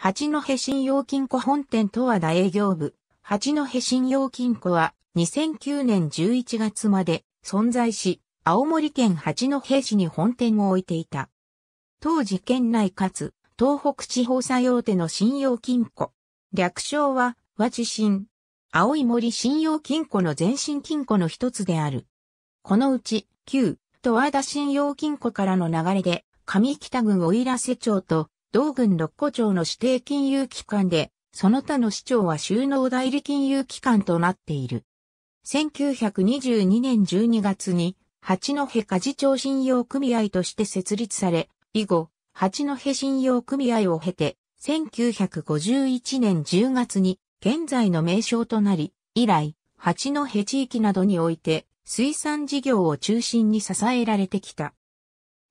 八戸信用金庫本店と和田営業部。八戸信用金庫は2009年11月まで存在し、青森県八戸市に本店を置いていた。当時県内かつ東北地方作用手の信用金庫。略称は和地信。青い森信用金庫の前身金庫の一つである。このうち、旧、と和田信用金庫からの流れで、上北郡いら瀬町と同郡六個町の指定金融機関で、その他の市長は収納代理金融機関となっている。1922年12月に、八戸家事長信用組合として設立され、以後、八戸信用組合を経て、1951年10月に、現在の名称となり、以来、八戸地域などにおいて、水産事業を中心に支えられてきた。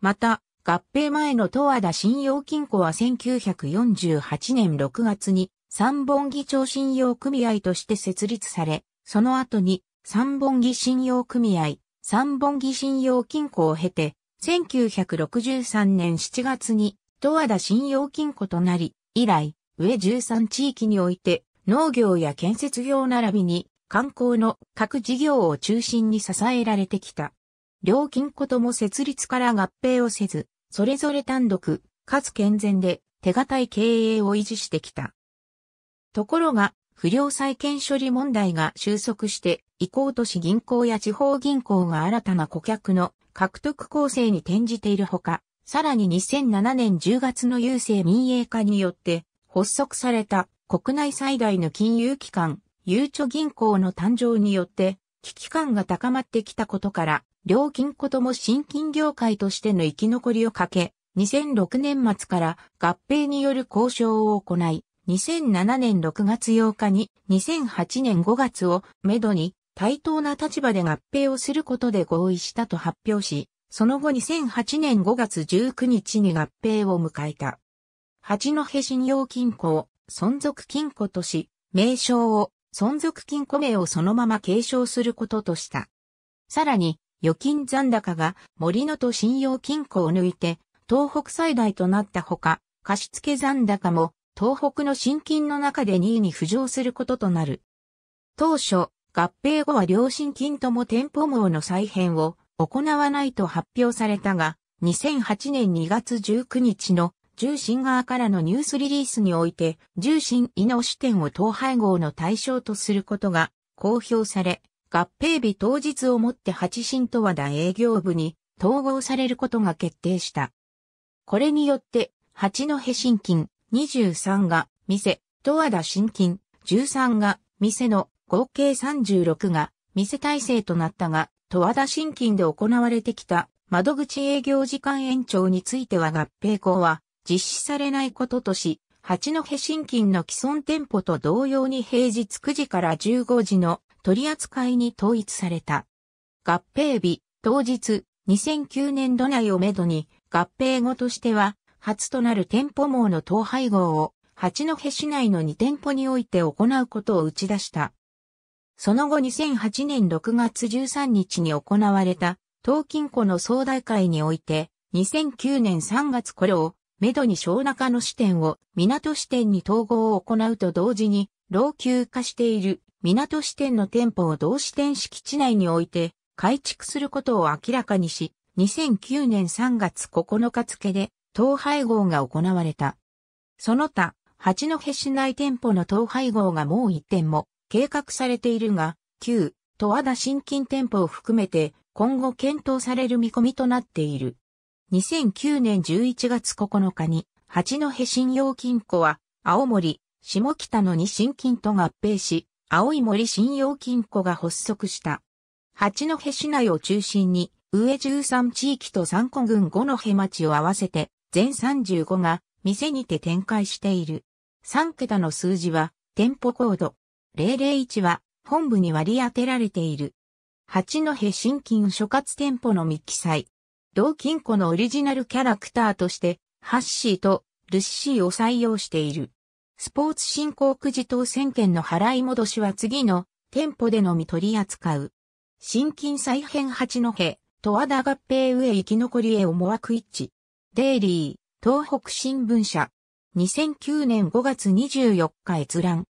また、合併前の十和田信用金庫は1948年6月に三本木町信用組合として設立され、その後に三本木信用組合、三本木信用金庫を経て、1963年7月に十和田信用金庫となり、以来、上13地域において農業や建設業並びに観光の各事業を中心に支えられてきた。両金庫とも設立から合併をせず、それぞれ単独、かつ健全で手堅い経営を維持してきた。ところが、不良債権処理問題が収束して、移行都市銀行や地方銀行が新たな顧客の獲得構成に転じているほか、さらに2007年10月の郵政民営化によって発足された国内最大の金融機関、ゆうちょ銀行の誕生によって危機感が高まってきたことから、両金庫とも新金業界としての生き残りをかけ、2006年末から合併による交渉を行い、2007年6月8日に2008年5月をめどに対等な立場で合併をすることで合意したと発表し、その後2008年5月19日に合併を迎えた。八戸信用金庫を存続金庫とし、名称を存続金庫名をそのまま継承することとした。さらに、預金残高が森野と信用金庫を抜いて東北最大となったほか、貸付残高も東北の新金の中で2位に浮上することとなる。当初、合併後は両新金とも店舗網の再編を行わないと発表されたが、2008年2月19日の重心側からのニュースリリースにおいて、重心異能支店を統廃合の対象とすることが公表され、合併日当日をもって八神と和田営業部に統合されることが決定した。これによって、八戸新金23が店、戸和田新金13が店の合計36が店体制となったが、戸和田新金で行われてきた窓口営業時間延長については合併後は実施されないこととし、八戸新金の既存店舗と同様に平日9時から15時の取り扱いに統一された。合併日、当日、2009年度内をめどに、合併後としては、初となる店舗網の統廃合を、八戸市内の2店舗において行うことを打ち出した。その後2008年6月13日に行われた、東金庫の総大会において、2009年3月頃メを、めどに小中の支店を港支店に統合を行うと同時に、老朽化している港支店の店舗を同支店敷地内において改築することを明らかにし、2009年3月9日付で統廃合が行われた。その他、八戸市内店舗の統廃合がもう1点も計画されているが、旧、戸和田新近店舗を含めて今後検討される見込みとなっている。2009年11月9日に、八戸信用金庫は、青森、下北の二新金と合併し、青い森信用金庫が発足した。八戸市内を中心に、上13地域と三個郡五戸町を合わせて、全35が店にて展開している。3桁の数字は、店舗コード。001は、本部に割り当てられている。八戸新金所轄店舗の未記載。同金庫のオリジナルキャラクターとして、ハッシーとルッシーを採用している。スポーツ振興くじ当選券の払い戻しは次の店舗でのみ取り扱う。新金再編八戸、と和田合併上生き残りへ思惑一致。デイリー、東北新聞社。2009年5月24日閲覧。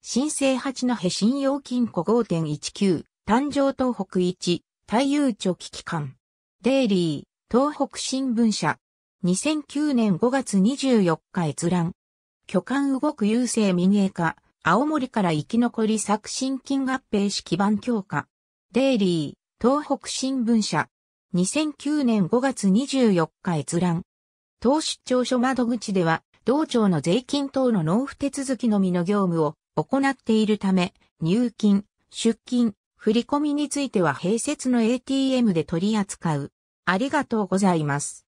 新生八戸信用金庫5.19、誕生東北一、対遊著。危機感。デイリー、東北新聞社。2009年5月24日閲覧。巨漢動く郵政民営化、青森から生き残り作新金合併式版強化。デイリー、東北新聞社。2009年5月24日閲覧。当出張所窓口では、同庁の税金等の納付手続きのみの業務を行っているため、入金、出金、振込については併設の ATM で取り扱う。ありがとうございます。